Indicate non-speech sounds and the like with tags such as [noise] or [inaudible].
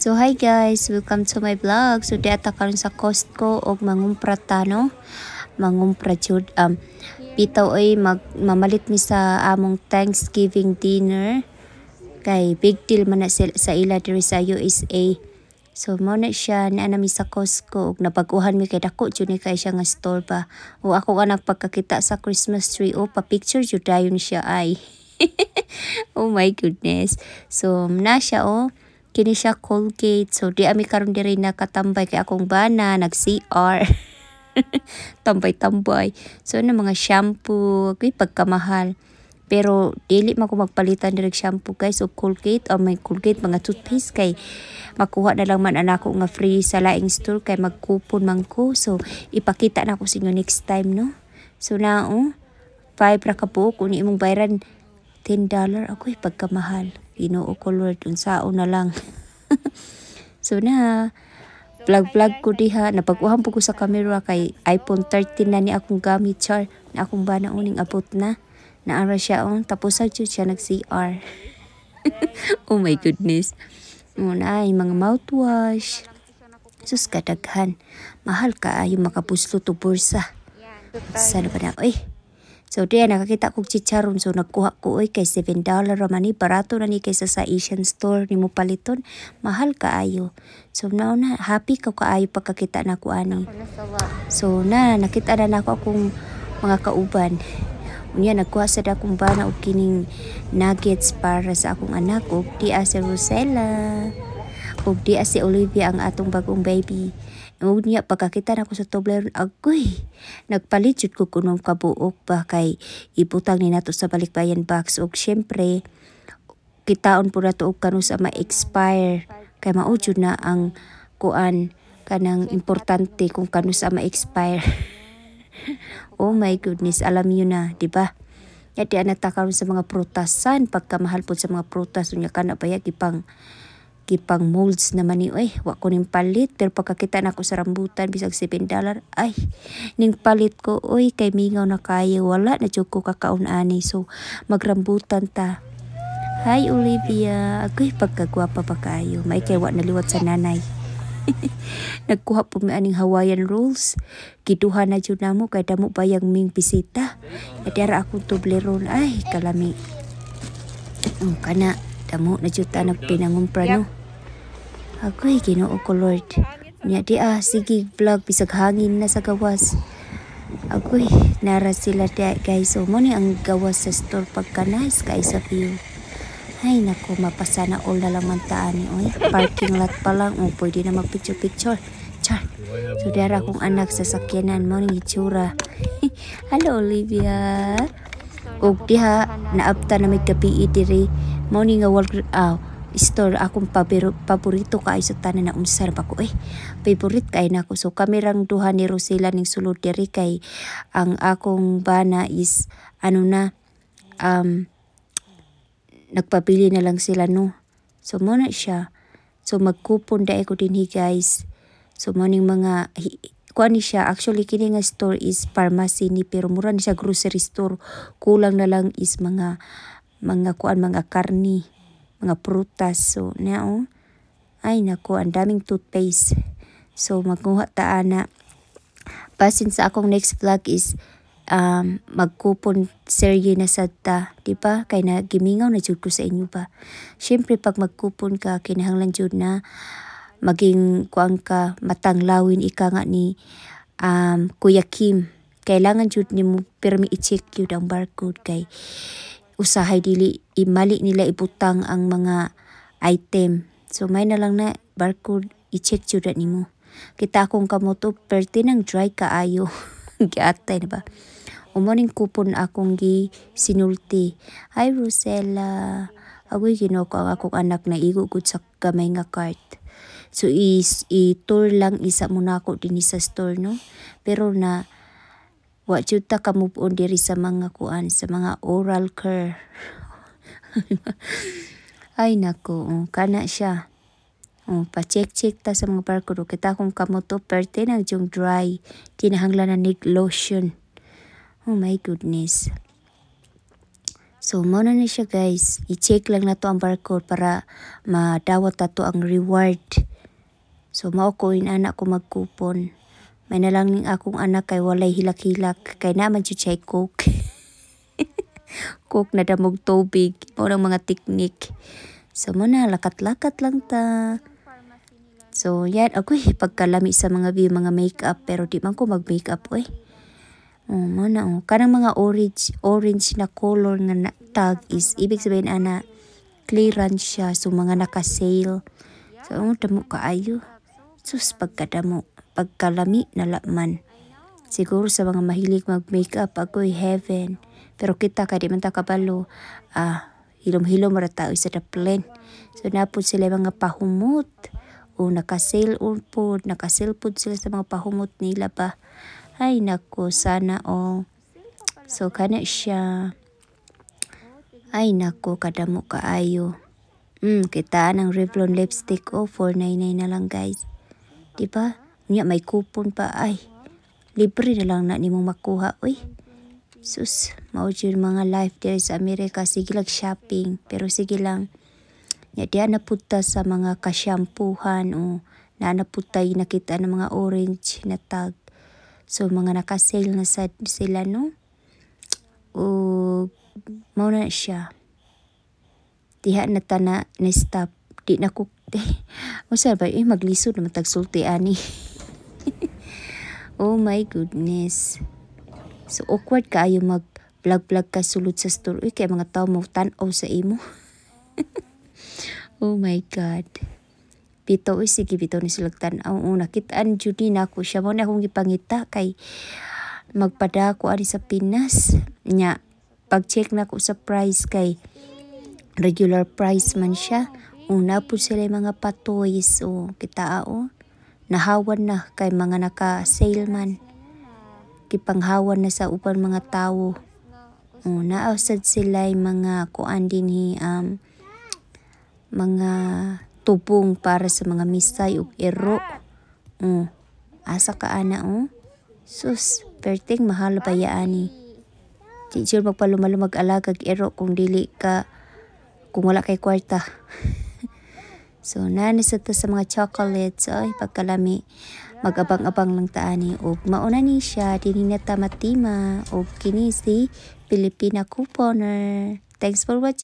So hi guys, welcome to my vlog. So diata karon sa Costco og mangumpra ta no. Mangumpra jud um bitaw ay mag mamalit mi sa among Thanksgiving dinner. Kay big deal man na sila, sa ila diri sa USA. So mo na siya na mi sa Costco og nabaguhan mi kay dako jud ni kay siya nga store ba. O ako nga nagpagkakita sa Christmas tree o pa picture jud dayon siya ay. [laughs] oh my goodness. So na siya oh kini siya Colgate. So, di ami karon diri nakatambay kay akong bana, nag-CR. [laughs] tambay-tambay. So, ano mga shampoo, kay pagkamahal. Pero, dili man ko magpalitan direk shampoo, guys. so, Colgate, o oh, may Colgate, mga toothpaste kay makuha na lang man ko nga free sa laing store kay magkupon man ko. So, ipakita na ko sa inyo next time, no? So, na, oh, 5 ra ka po, kunin imong bayaran $10. Ako'y pagkamahal ginuokolor dun sao na lang [laughs] so na vlog-vlog ko diha napag po ko sa camera kay iPhone 13 na ni akong gamit char na akong ba na uning abot na naara siya on oh. tapos sa siya nag CR [laughs] oh my goodness muna ay mga mouthwash sus kadaghan mahal ka ay makapuslo to bursa sana ba na oy So diyan nakakita kog chicharon so nagkuha ko oy kay 7 dollar man ni barato na ni kaysa sa Asian store ni mo paliton. Mahal kaayo. So now na happy ka kaayo pagkakita na ani. So na nakita na nako akong mga kauban. Unya nagkuha sa dakong bana og kining nuggets para sa akong anak ug di ah, si Rosella. Ug di ah, si Olivia ang atong bagong baby. Unya pagkakita na ko sa Toblerone agoy. Nagpalit jud ko kuno kabuok ba kay ibutang ni nato sa balikbayan box og siyempre, kitaon po na to og sa ma-expire kay mao na ang kuan kanang importante kung kanus sa ma-expire. [laughs] oh my goodness, alam niyo na, di ba? Yadi anata sa mga prutasan pagkamahal po sa mga prutas unya kana ba ipang kipang molds naman ni, eh, wa ko ning palit. Pero pagkakita na ko sa rambutan, bisag 7 dollar, ay, ning palit ko, oy, kay mingaw na kayo. Wala na choko ko kakaon-ani. So, magrambutan ta. Hi, Olivia. Agoy, pagkagwapa pa kayo. May kay wa naliwat sa nanay. [laughs] Nagkuha po mi aning Hawaiian rolls. Kiduha na jud namo kay damo bayang ming bisita. Yadara akong tubleron ay kalami. Ang kana Damo na juta nagpinangumprano. Agoy ginoo ko Lord. Nya di ah, sige vlog bisag hangin na sa gawas. Agoy, nara sila di guys. So, mo ni ang gawas sa store pagka nice guys sa view. Ay nako, mapasa na all na lang man taani. Oy, parking lot pa lang. O, oh, pwede na magpicture-picture. Char. So, dara kong anak sa sakyanan mo ni itsura. [laughs] Hello, Olivia. Kung diha, naapta na may kapi itiri mao ni nga wall uh, store akong pabiro, paborito kaay sa tanan na unsar ba ko eh favorite kay nako so kami duha ni Rosela ning sulod diri kay ang akong bana is ano na um nagpabili na lang sila no so mo na siya so magkupon da ko din hi guys so mo ning mga kuan ni siya actually kini nga store is pharmacy ni pero mura ni siya grocery store kulang na lang is mga mga kuan mga karni, mga prutas. So, nao, oh. ay nako, ang daming toothpaste. So, magkuha ta ana. Basin sa akong next vlog is um, magkupon serye na sad ta, di ba? Kay na gimingaw na jud ko sa inyo ba. Syempre pag magkupon ka kinahanglan jud na maging kuang ka matanglawin ika nga ni um, Kuya Kim. Kailangan jud nimo pirmi i-check jud ang barcode kay usahay dili imali nila ibutang ang mga item. So may na lang na barcode i-check jud nimo. Kita akong kamoto perti ng dry kaayo. [laughs] Giatay na ba? Umo ning kupon akong gi sinulti. Hi Rosella. Agoy ginoko ang akong anak na igo sa gamay nga cart. So is i-tour lang isa muna ako dinhi sa store no. Pero na wa juta ka move diri sa mga kuan sa mga oral care [laughs] ay nako oh, um, kana siya um, oh, pa check check ta sa mga parkuro oh, kita kung kamo to perte nang yung dry kinahanglan na need lotion oh my goodness So, muna na siya guys. I-check lang na to ang barcode para madawat ta to ang reward. So, maukuin anak ko mag coupon may nalang akong anak kay walay hilak-hilak kay naman siya chay coke. [laughs] coke na damog tubig. O mga teknik. So muna, lakat-lakat lang ta. So yan, ako eh, pagkalami sa mga view, mga makeup. Pero di man ko mag-makeup eh. oh, mana o. Oh. Kanang mga orange, orange na color nga na, tag is, ibig sabihin ana, clearance siya. So mga naka-sale. So, ang oh, damo ayo. Sus, pagkadamo pagkalami na laman. Siguro sa mga mahilig mag-makeup, ako'y heaven. Pero kita kay di man ta ah, hilom-hilom ra tao sa the plane. So napod sila mga pahumot o nakasail on pod, nakasail pod sila sa mga pahumot nila ba. Ay nako, sana Oh. So kana siya. Ay nako, kadamo kaayo. Hmm, kita ng Revlon lipstick o oh, 499 na lang guys. 'Di ba? Niya may coupon pa ay. Libre na lang na nimong makuha. Uy. Sus, mao yun mga life there sa Amerika. Sige lang shopping. Pero sige lang. Niya diya napunta sa mga kasyampuhan o na napunta nakita ng mga orange na tag. So mga nakasale na sa, sila no. O mauna na siya. Diha na tana na stop. Di na ko. Eh, [laughs] ba? Eh, maglisod tag matagsulti ani. [laughs] Oh my goodness. So awkward ka kaayo mag vlog vlog ka sulod sa store. Uy, kay mga tao mo tan-aw sa imo. [laughs] oh my God. Pito, uy, sige, pito ni sila tan-aw. Oh, nakitaan, Judy, na ako siya. Mo na akong ipangita kay magpada ko ari sa Pinas. Nya, pag-check na ko sa price kay regular price man siya. Una po sila mga patoys. O, oh, kita o. Oh. Nahawan na kay mga naka-sailman. Kipanghawan na sa upan mga tawo. O, naawsad sila mga kuan din hi um, mga tubong para sa mga misay o ero. O, mm, asa ka ana o? Oh? Sus, perting mahal bayaan Di siya magpalumalumag alagag ero kung dili ka kung wala kay kwarta. [laughs] So, nanis ito sa mga chocolates. Ay, pagkalami. Magabang-abang lang taani. O, mauna ni siya. Dininata matima. O, kini si Filipina Couponer. Thanks for watching.